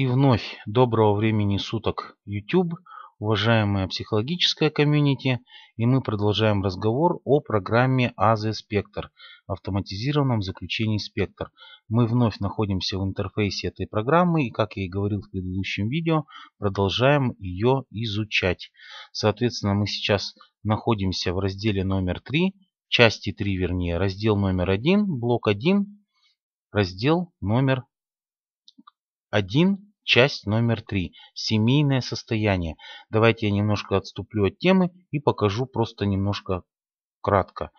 И вновь доброго времени суток YouTube, уважаемая психологическая комьюнити, и мы продолжаем разговор о программе АЗ Спектр, автоматизированном заключении Спектр. Мы вновь находимся в интерфейсе этой программы и, как я и говорил в предыдущем видео, продолжаем ее изучать. Соответственно, мы сейчас находимся в разделе номер 3, части 3 вернее, раздел номер 1, блок 1, раздел номер 1 Часть номер три. Семейное состояние. Давайте я немножко отступлю от темы и покажу просто немножко кратко.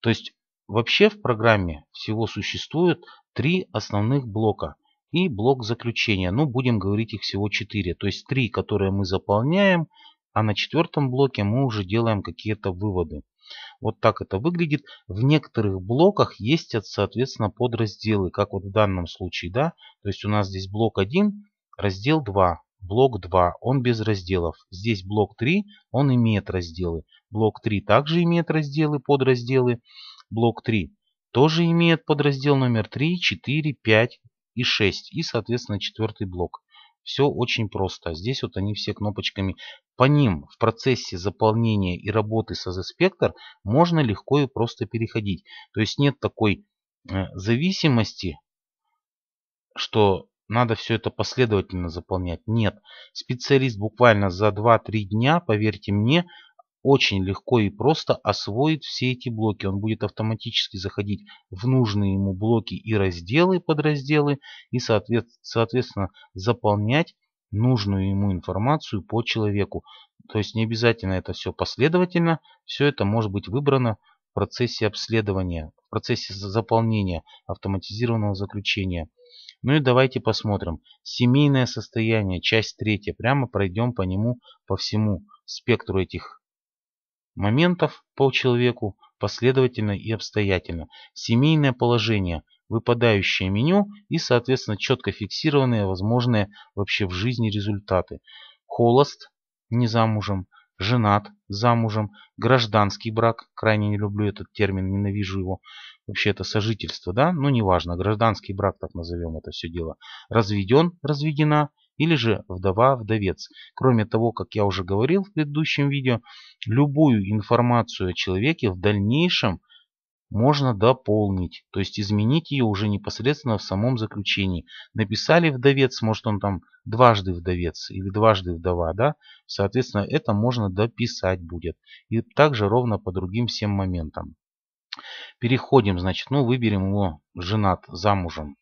То есть вообще в программе всего существует три основных блока и блок заключения. Ну, будем говорить их всего четыре. То есть три, которые мы заполняем, а на четвертом блоке мы уже делаем какие-то выводы. Вот так это выглядит. В некоторых блоках есть, соответственно, подразделы, как вот в данном случае. да. То есть у нас здесь блок 1, Раздел 2. Блок 2. Он без разделов. Здесь блок 3. Он имеет разделы. Блок 3 также имеет разделы, подразделы. Блок 3 тоже имеет подраздел номер 3, 4, 5 и 6. И, соответственно, четвертый блок. Все очень просто. Здесь вот они все кнопочками. По ним в процессе заполнения и работы со z можно легко и просто переходить. То есть нет такой э, зависимости, что надо все это последовательно заполнять. Нет, специалист буквально за 2-3 дня, поверьте мне, очень легко и просто освоит все эти блоки. Он будет автоматически заходить в нужные ему блоки и разделы, подразделы, и соответственно заполнять нужную ему информацию по человеку. То есть не обязательно это все последовательно, все это может быть выбрано в процессе обследования, в процессе заполнения автоматизированного заключения. Ну и давайте посмотрим. Семейное состояние, часть третья. Прямо пройдем по нему, по всему спектру этих моментов по человеку, последовательно и обстоятельно. Семейное положение, выпадающее меню и, соответственно, четко фиксированные возможные вообще в жизни результаты. Холост, не замужем, женат, замужем, гражданский брак, крайне не люблю этот термин, ненавижу его, вообще это сожительство, да, ну неважно, гражданский брак, так назовем это все дело, разведен, разведена, или же вдова-вдовец. Кроме того, как я уже говорил в предыдущем видео, любую информацию о человеке в дальнейшем можно дополнить, то есть изменить ее уже непосредственно в самом заключении. Написали вдовец, может он там дважды вдовец или дважды вдова, да? Соответственно, это можно дописать будет. И также ровно по другим всем моментам. Переходим, значит, ну, выберем его женат, замужем.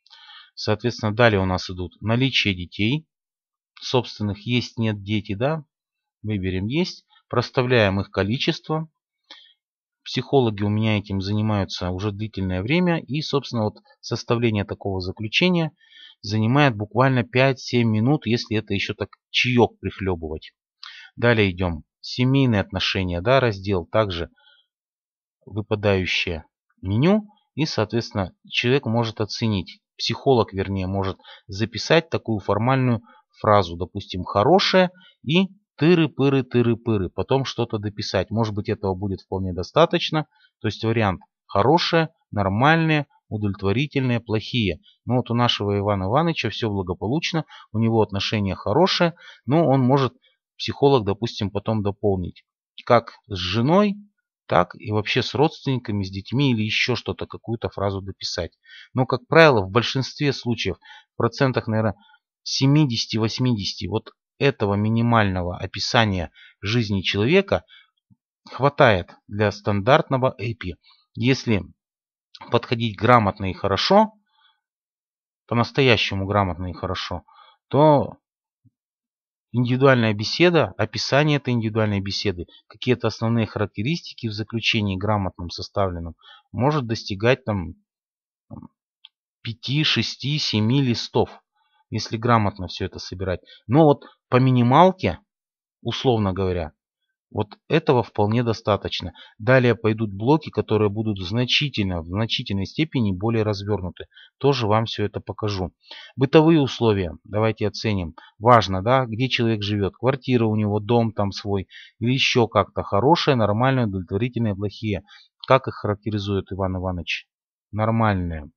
Соответственно, далее у нас идут наличие детей. Собственных есть, нет дети, да? Выберем есть. Проставляем их количество. Психологи у меня этим занимаются уже длительное время. И, собственно, вот составление такого заключения занимает буквально 5-7 минут, если это еще так чаек прихлебывать. Далее идем. Семейные отношения, да, раздел также – выпадающее меню, и, соответственно, человек может оценить, психолог, вернее, может записать такую формальную фразу, допустим, хорошее и тыры-пыры, тыры-пыры, потом что-то дописать. Может быть, этого будет вполне достаточно. То есть вариант хорошее, нормальное, удовлетворительные, плохие. Ну вот у нашего Ивана Ивановича все благополучно, у него отношения хорошие, но он может, психолог, допустим, потом дополнить, как с женой, так и вообще с родственниками, с детьми или еще что-то, какую-то фразу дописать. Но, как правило, в большинстве случаев, в процентах, наверное, 70-80, вот этого минимального описания жизни человека хватает для стандартного API. Если подходить грамотно и хорошо, по-настоящему грамотно и хорошо, то Индивидуальная беседа, описание этой индивидуальной беседы, какие-то основные характеристики в заключении грамотном составленном, может достигать там 5, 6, 7 листов, если грамотно все это собирать. Но вот по минималке, условно говоря, вот этого вполне достаточно. Далее пойдут блоки, которые будут значительно, в значительной степени более развернуты. Тоже вам все это покажу. Бытовые условия. Давайте оценим. Важно, да, где человек живет. Квартира у него, дом там свой. Или еще как-то. хорошее, нормальное, удовлетворительное, плохие. Как их характеризует Иван Иванович? Нормальное.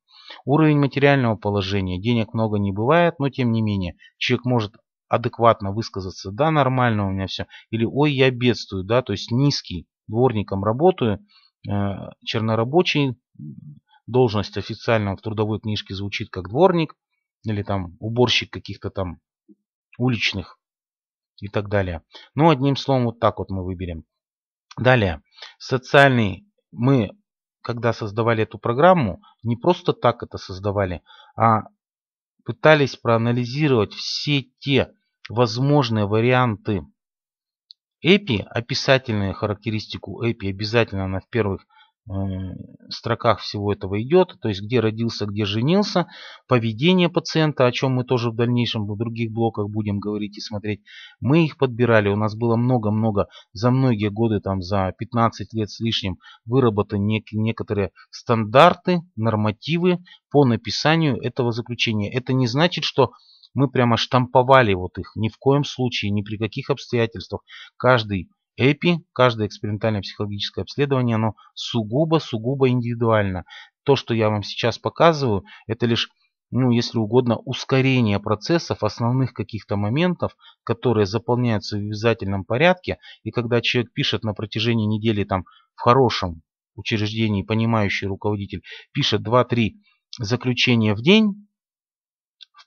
Уровень материального положения. Денег много не бывает, но тем не менее, человек может адекватно высказаться, да, нормально у меня все, или ой, я бедствую, да, то есть низкий, дворником работаю, э, чернорабочий, должность официально в трудовой книжке звучит как дворник, или там уборщик каких-то там уличных и так далее. Ну, одним словом, вот так вот мы выберем. Далее, социальный, мы, когда создавали эту программу, не просто так это создавали, а пытались проанализировать все те возможные варианты. API, описательную характеристику API обязательно она в первых эм, строках всего этого идет, то есть где родился, где женился, поведение пациента, о чем мы тоже в дальнейшем в других блоках будем говорить и смотреть. Мы их подбирали, у нас было много-много, за многие годы, там за 15 лет с лишним, выработаны нек некоторые стандарты, нормативы по написанию этого заключения. Это не значит, что мы прямо штамповали вот их. Ни в коем случае, ни при каких обстоятельствах. Каждый ЭПИ, каждое экспериментальное психологическое обследование, оно сугубо-сугубо индивидуально. То, что я вам сейчас показываю, это лишь ну, если угодно, ускорение процессов, основных каких-то моментов, которые заполняются в обязательном порядке. И когда человек пишет на протяжении недели там, в хорошем учреждении, понимающий руководитель, пишет 2-3 заключения в день,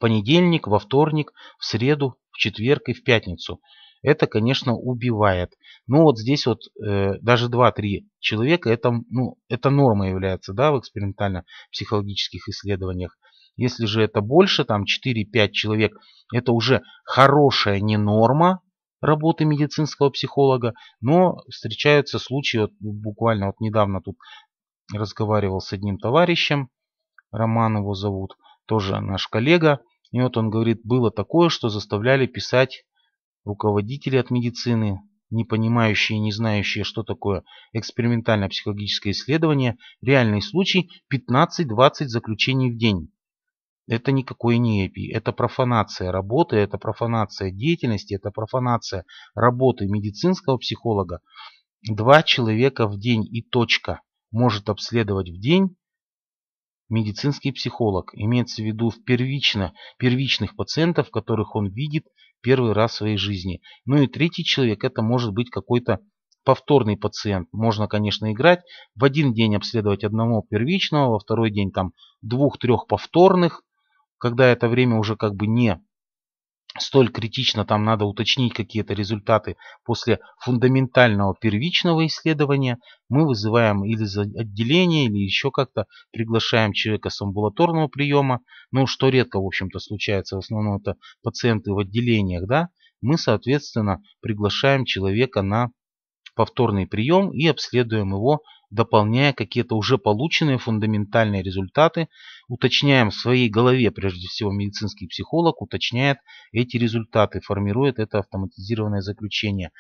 понедельник, во вторник, в среду, в четверг и в пятницу. Это, конечно, убивает. Но вот здесь вот э, даже 2-3 человека, это, ну, это норма является да, в экспериментально-психологических исследованиях. Если же это больше, там 4-5 человек, это уже хорошая не норма работы медицинского психолога, но встречаются случаи, вот буквально вот недавно тут разговаривал с одним товарищем, Роман его зовут, тоже наш коллега, и вот он говорит, было такое, что заставляли писать руководители от медицины, не понимающие не знающие, что такое экспериментальное психологическое исследование, реальный случай 15-20 заключений в день. Это никакой не эпи, это профанация работы, это профанация деятельности, это профанация работы медицинского психолога. Два человека в день и точка может обследовать в день медицинский психолог, имеется в виду первично, первичных пациентов, которых он видит первый раз в своей жизни. Ну и третий человек, это может быть какой-то повторный пациент. Можно, конечно, играть. В один день обследовать одного первичного, во второй день там двух-трех повторных, когда это время уже как бы не столь критично, там надо уточнить какие-то результаты после фундаментального первичного исследования, мы вызываем или за отделение, или еще как-то приглашаем человека с амбулаторного приема, ну что редко, в общем-то, случается, в основном это пациенты в отделениях, да, мы, соответственно, приглашаем человека на повторный прием и обследуем его, дополняя какие-то уже полученные фундаментальные результаты, уточняем в своей голове, прежде всего медицинский психолог уточняет эти результаты, формирует это автоматизированное заключение.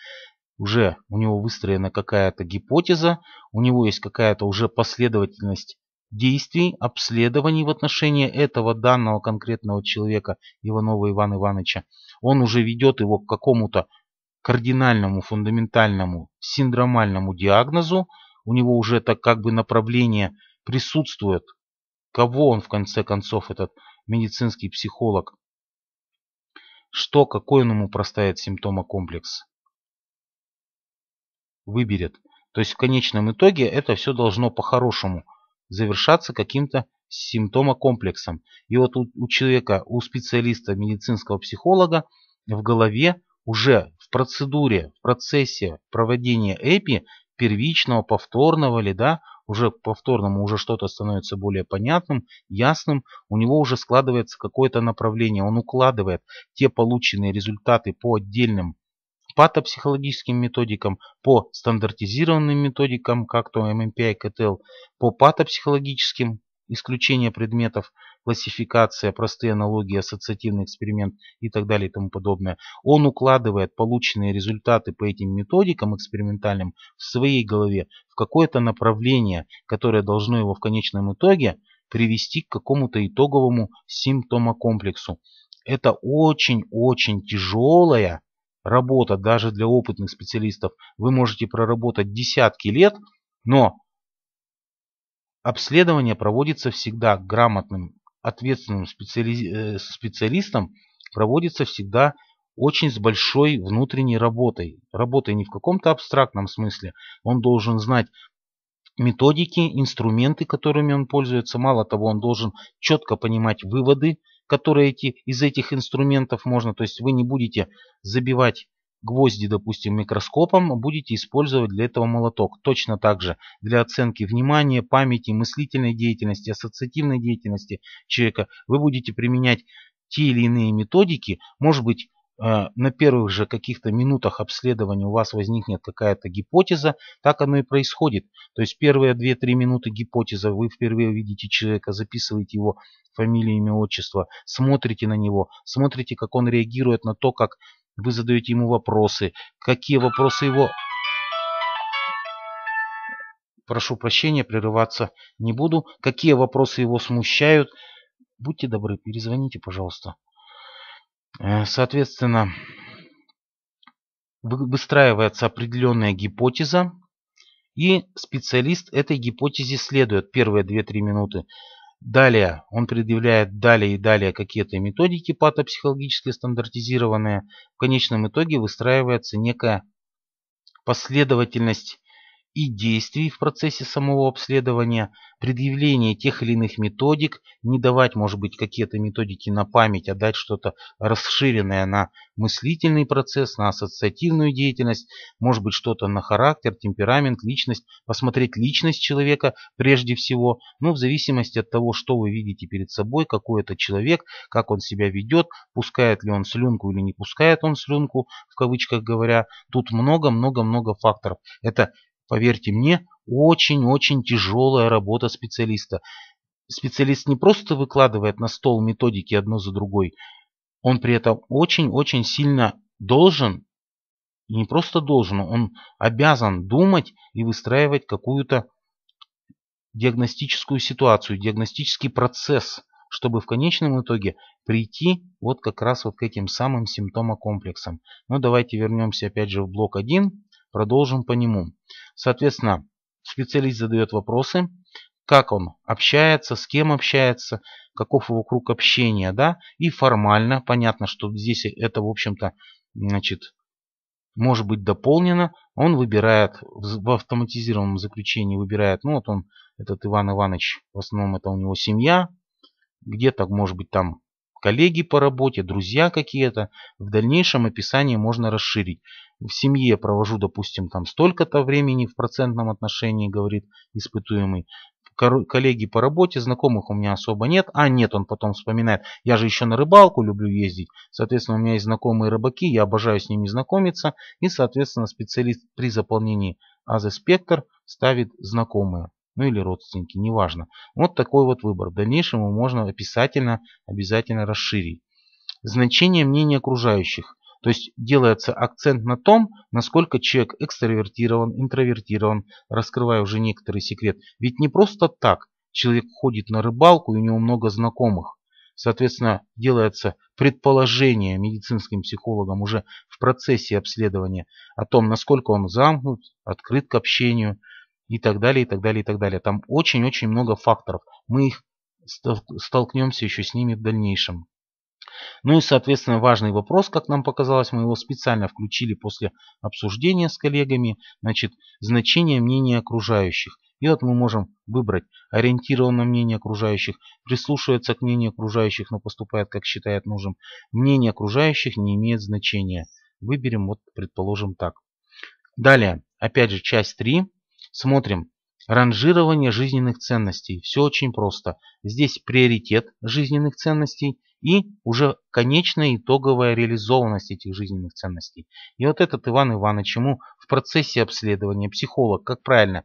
Уже у него выстроена какая-то гипотеза, у него есть какая-то уже последовательность действий, обследований в отношении этого данного конкретного человека Иванова Ивана Ивановича. Он уже ведет его к какому-то кардинальному, фундаментальному, синдромальному диагнозу, у него уже так как бы направление присутствует, кого он в конце концов этот медицинский психолог, что, какой он ему проставит симптомокомплекс, выберет. То есть в конечном итоге это все должно по-хорошему завершаться каким-то симптомокомплексом. И вот у, у человека, у специалиста медицинского психолога в голове уже в процедуре, в процессе проводения эпи первичного, повторного или да, уже повторному уже что-то становится более понятным, ясным, у него уже складывается какое-то направление, он укладывает те полученные результаты по отдельным патопсихологическим методикам, по стандартизированным методикам, как то ММПИ и КТЛ, по патопсихологическим исключение предметов, классификация, простые аналогии, ассоциативный эксперимент и так далее и тому подобное. Он укладывает полученные результаты по этим методикам экспериментальным в своей голове в какое-то направление, которое должно его в конечном итоге привести к какому-то итоговому симптомокомплексу. Это очень-очень тяжелая работа даже для опытных специалистов. Вы можете проработать десятки лет, но Обследование проводится всегда грамотным, ответственным специали... Э, специалистом, проводится всегда очень с большой внутренней работой. Работой не в каком-то абстрактном смысле. Он должен знать методики, инструменты, которыми он пользуется. Мало того, он должен четко понимать выводы, которые эти, из этих инструментов можно. То есть вы не будете забивать гвозди, допустим, микроскопом, будете использовать для этого молоток. Точно так же для оценки внимания, памяти, мыслительной деятельности, ассоциативной деятельности человека вы будете применять те или иные методики, может быть, э, на первых же каких-то минутах обследования у вас возникнет какая-то гипотеза, так оно и происходит. То есть первые 2-3 минуты гипотеза вы впервые видите человека, записываете его фамилию, имя, отчество, смотрите на него, смотрите, как он реагирует на то, как вы задаете ему вопросы. Какие вопросы его... Прошу прощения, прерываться не буду. Какие вопросы его смущают? Будьте добры, перезвоните, пожалуйста. Э, соответственно, выстраивается определенная гипотеза, и специалист этой гипотезе следует первые 2-3 минуты. Далее он предъявляет далее и далее какие-то методики патопсихологически стандартизированные. В конечном итоге выстраивается некая последовательность и действий в процессе самого обследования, предъявление тех или иных методик, не давать, может быть, какие-то методики на память, а дать что-то расширенное на мыслительный процесс, на ассоциативную деятельность, может быть, что-то на характер, темперамент, личность, посмотреть личность человека прежде всего, но ну, в зависимости от того, что вы видите перед собой, какой это человек, как он себя ведет, пускает ли он слюнку или не пускает он слюнку, в кавычках говоря, тут много-много-много факторов. Это Поверьте мне, очень-очень тяжелая работа специалиста. Специалист не просто выкладывает на стол методики одно за другой, он при этом очень-очень сильно должен, не просто должен, он обязан думать и выстраивать какую-то диагностическую ситуацию, диагностический процесс, чтобы в конечном итоге прийти вот как раз вот к этим самым симптомокомплексам. Но ну, давайте вернемся опять же в блок 1, продолжим по нему. Соответственно, специалист задает вопросы, как он общается, с кем общается, каков его круг общения, да, и формально, понятно, что здесь это, в общем-то, значит, может быть дополнено, он выбирает, в автоматизированном заключении выбирает, ну вот он, этот Иван Иванович, в основном это у него семья, где-то, может быть, там коллеги по работе, друзья какие-то. В дальнейшем описание можно расширить в семье провожу, допустим, там столько-то времени в процентном отношении, говорит испытуемый, коллеги по работе, знакомых у меня особо нет. А, нет, он потом вспоминает, я же еще на рыбалку люблю ездить. Соответственно, у меня есть знакомые рыбаки, я обожаю с ними знакомиться. И, соответственно, специалист при заполнении АЗ-спектр ставит знакомые. Ну или родственники, неважно. Вот такой вот выбор. В дальнейшем его можно описательно обязательно расширить. Значение мнения окружающих. То есть делается акцент на том, насколько человек экстравертирован, интровертирован, раскрывая уже некоторый секрет. Ведь не просто так человек ходит на рыбалку, и у него много знакомых. Соответственно, делается предположение медицинским психологам уже в процессе обследования о том, насколько он замкнут, открыт к общению и так далее, и так далее, и так далее. Там очень-очень много факторов. Мы их столкнемся еще с ними в дальнейшем. Ну и, соответственно, важный вопрос, как нам показалось, мы его специально включили после обсуждения с коллегами, значит, значение мнения окружающих. И вот мы можем выбрать ориентирован на мнение окружающих, прислушивается к мнению окружающих, но поступает, как считает нужным. Мнение окружающих не имеет значения. Выберем, вот, предположим, так. Далее, опять же, часть 3. Смотрим, Ранжирование жизненных ценностей. Все очень просто. Здесь приоритет жизненных ценностей и уже конечная итоговая реализованность этих жизненных ценностей. И вот этот Иван Иванович ему в процессе обследования психолог, как, правильно,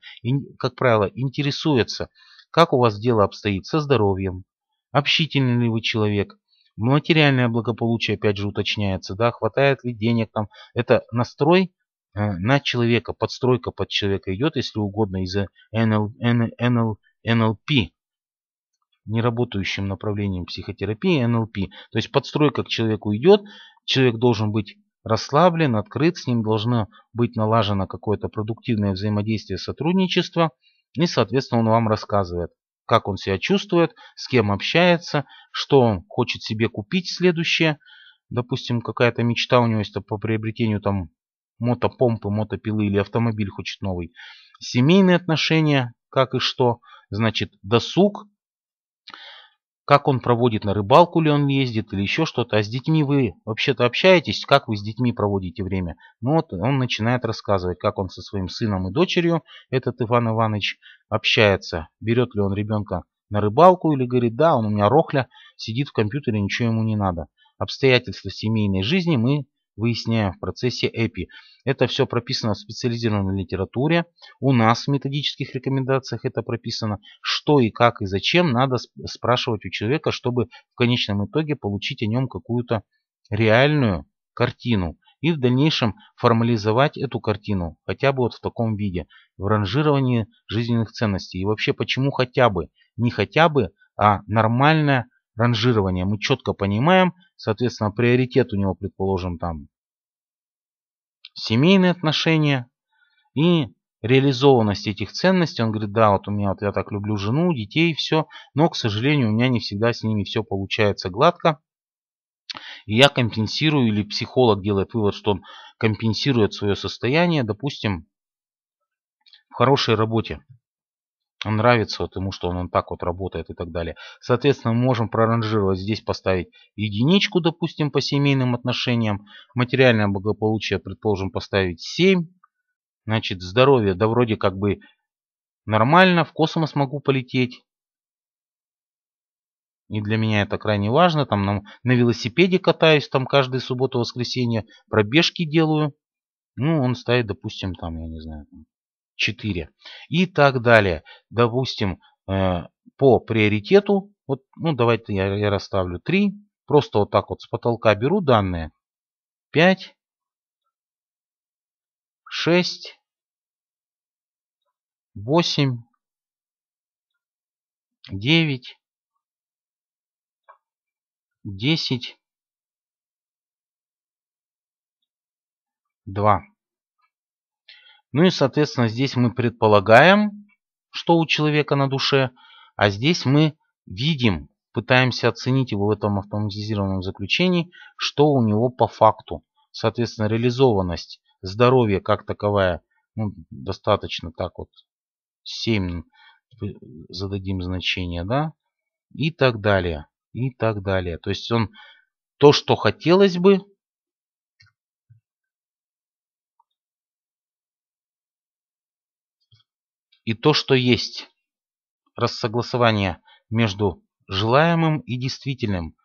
как правило, интересуется, как у вас дело обстоит со здоровьем, общительный ли вы человек, материальное благополучие опять же уточняется, да, хватает ли денег там. Это настрой а, на человека, подстройка под человека идет, если угодно, из-за э, НЛ, НЛ, НЛП, неработающим направлением психотерапии НЛП. То есть подстройка к человеку идет, человек должен быть расслаблен, открыт, с ним должно быть налажено какое-то продуктивное взаимодействие, сотрудничество, и, соответственно, он вам рассказывает, как он себя чувствует, с кем общается, что он хочет себе купить следующее, допустим, какая-то мечта у него есть по приобретению там мотопомпы, мотопилы или автомобиль хочет новый. Семейные отношения, как и что, значит досуг, как он проводит, на рыбалку ли он ездит или еще что-то. А с детьми вы вообще-то общаетесь, как вы с детьми проводите время? Ну вот он начинает рассказывать, как он со своим сыном и дочерью, этот Иван Иванович, общается. Берет ли он ребенка на рыбалку или говорит, да, он у меня рохля, сидит в компьютере, ничего ему не надо. Обстоятельства семейной жизни мы выясняем в процессе эпи Это все прописано в специализированной литературе. У нас в методических рекомендациях это прописано. Что и как и зачем надо спрашивать у человека, чтобы в конечном итоге получить о нем какую-то реальную картину. И в дальнейшем формализовать эту картину хотя бы вот в таком виде. В ранжировании жизненных ценностей. И вообще почему хотя бы? Не хотя бы, а нормальная ранжирования мы четко понимаем, соответственно, приоритет у него, предположим, там семейные отношения и реализованность этих ценностей. Он говорит, да, вот у меня вот я так люблю жену, детей, все, но, к сожалению, у меня не всегда с ними все получается гладко. И я компенсирую, или психолог делает вывод, что он компенсирует свое состояние, допустим, в хорошей работе нравится вот ему, что он, он так вот работает и так далее. Соответственно, мы можем проранжировать, здесь поставить единичку, допустим, по семейным отношениям. Материальное благополучие, предположим, поставить 7. Значит, здоровье, да вроде как бы нормально, в космос могу полететь. И для меня это крайне важно. Там на, на велосипеде катаюсь, там каждую субботу-воскресенье пробежки делаю. Ну, он ставит, допустим, там, я не знаю, 4 и так далее. Допустим, э, по приоритету, вот, ну давайте я, я расставлю 3, просто вот так вот с потолка беру данные, 5, 6, 8, 9, 10, 2. Ну и, соответственно, здесь мы предполагаем, что у человека на душе, а здесь мы видим, пытаемся оценить его в этом автоматизированном заключении, что у него по факту. Соответственно, реализованность здоровья как таковая, ну, достаточно так вот 7 э, зададим значение, да, и так далее, и так далее. То есть он то, что хотелось бы, и то, что есть. Рассогласование между желаемым и действительным.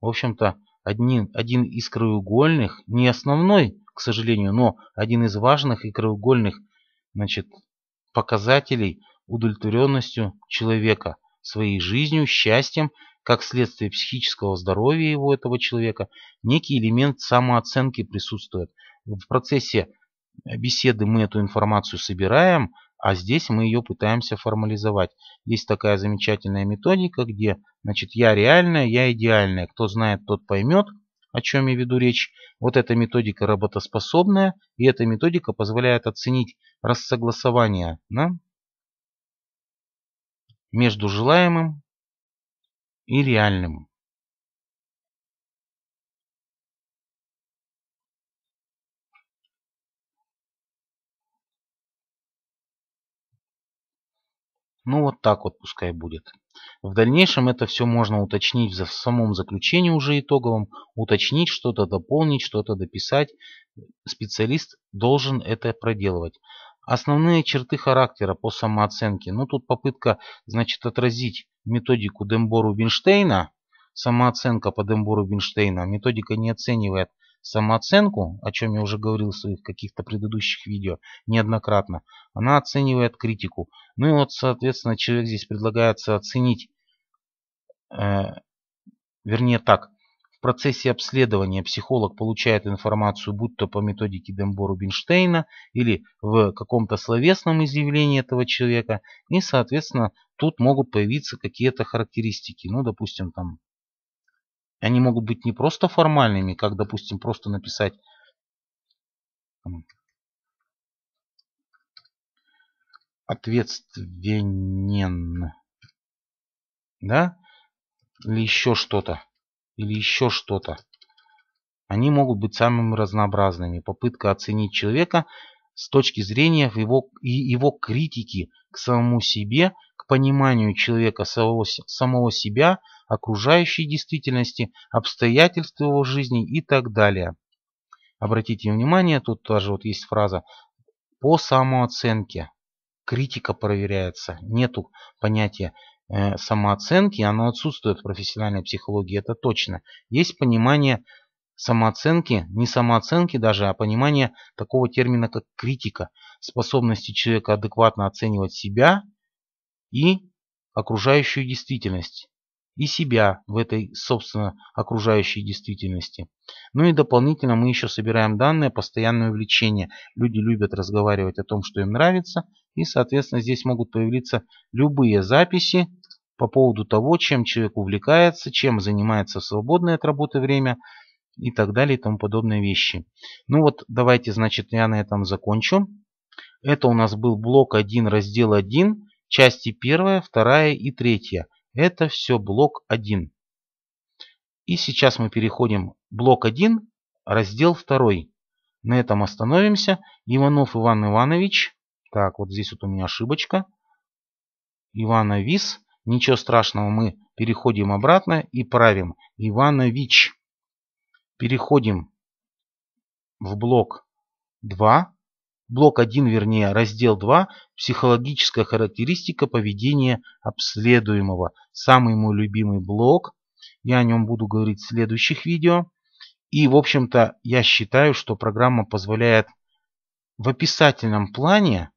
В общем-то, один, один из краеугольных, не основной, к сожалению, но один из важных и краеугольных значит, показателей удовлетворенностью человека, своей жизнью, счастьем, как следствие психического здоровья его, этого человека, некий элемент самооценки присутствует. В процессе беседы мы эту информацию собираем, а здесь мы ее пытаемся формализовать. Есть такая замечательная методика, где значит, я реальная, я идеальная. Кто знает, тот поймет, о чем я веду речь. Вот эта методика работоспособная, и эта методика позволяет оценить рассогласование да, между желаемым и реальным. Ну вот так вот пускай будет. В дальнейшем это все можно уточнить в самом заключении уже итоговом, уточнить, что-то дополнить, что-то дописать. Специалист должен это проделывать. Основные черты характера по самооценке. Ну тут попытка, значит, отразить методику Дембору-Винштейна. Самооценка по Дембору-Винштейна. Методика не оценивает Самооценку, о чем я уже говорил в своих каких-то предыдущих видео неоднократно, она оценивает критику. Ну и вот, соответственно, человек здесь предлагается оценить, э, вернее так, в процессе обследования психолог получает информацию, будь то по методике дембо бинштейна или в каком-то словесном изъявлении этого человека, и, соответственно, тут могут появиться какие-то характеристики. Ну, допустим, там они могут быть не просто формальными, как, допустим, просто написать ответственен, да, или еще что-то, или еще что-то. Они могут быть самыми разнообразными. Попытка оценить человека с точки зрения его, и его критики к самому себе, к пониманию человека самого, самого себя – окружающей действительности, обстоятельств его жизни и так далее. Обратите внимание, тут тоже вот есть фраза «по самооценке». Критика проверяется, нету понятия э, самооценки, оно отсутствует в профессиональной психологии, это точно. Есть понимание самооценки, не самооценки даже, а понимание такого термина, как критика, способности человека адекватно оценивать себя и окружающую действительность и себя в этой, собственно, окружающей действительности. Ну и дополнительно мы еще собираем данные постоянное увлечение. Люди любят разговаривать о том, что им нравится, и, соответственно, здесь могут появиться любые записи по поводу того, чем человек увлекается, чем занимается в свободное от работы время и так далее и тому подобные вещи. Ну вот давайте, значит, я на этом закончу. Это у нас был блок 1, раздел 1, части 1, 2 и 3. Это все блок 1. И сейчас мы переходим в блок 1, раздел 2. На этом остановимся. Иванов Иван Иванович. Так, вот здесь вот у меня ошибочка. Ивановис. Ничего страшного, мы переходим обратно и правим. Иванович. Переходим в блок 2. Блок 1, вернее, раздел 2 «Психологическая характеристика поведения обследуемого». Самый мой любимый блок. Я о нем буду говорить в следующих видео. И, в общем-то, я считаю, что программа позволяет в описательном плане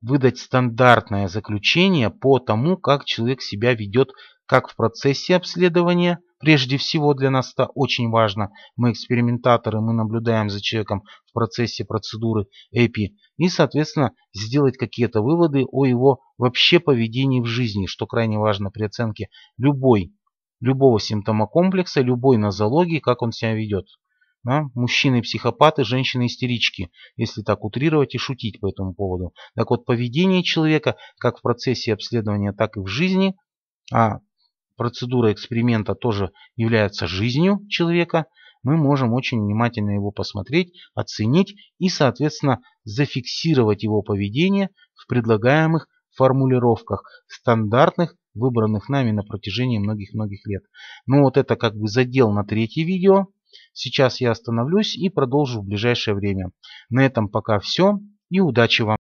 выдать стандартное заключение по тому, как человек себя ведет как в процессе обследования – Прежде всего для нас это очень важно. Мы экспериментаторы, мы наблюдаем за человеком в процессе процедуры ЭПИ. И, соответственно, сделать какие-то выводы о его вообще поведении в жизни, что крайне важно при оценке любой, любого симптомокомплекса, любой нозологии, как он себя ведет. Да? Мужчины-психопаты, женщины-истерички, если так утрировать и шутить по этому поводу. Так вот, поведение человека как в процессе обследования, так и в жизни, а процедура эксперимента тоже является жизнью человека, мы можем очень внимательно его посмотреть, оценить и, соответственно, зафиксировать его поведение в предлагаемых формулировках, стандартных, выбранных нами на протяжении многих-многих лет. Ну вот это как бы задел на третье видео. Сейчас я остановлюсь и продолжу в ближайшее время. На этом пока все и удачи вам!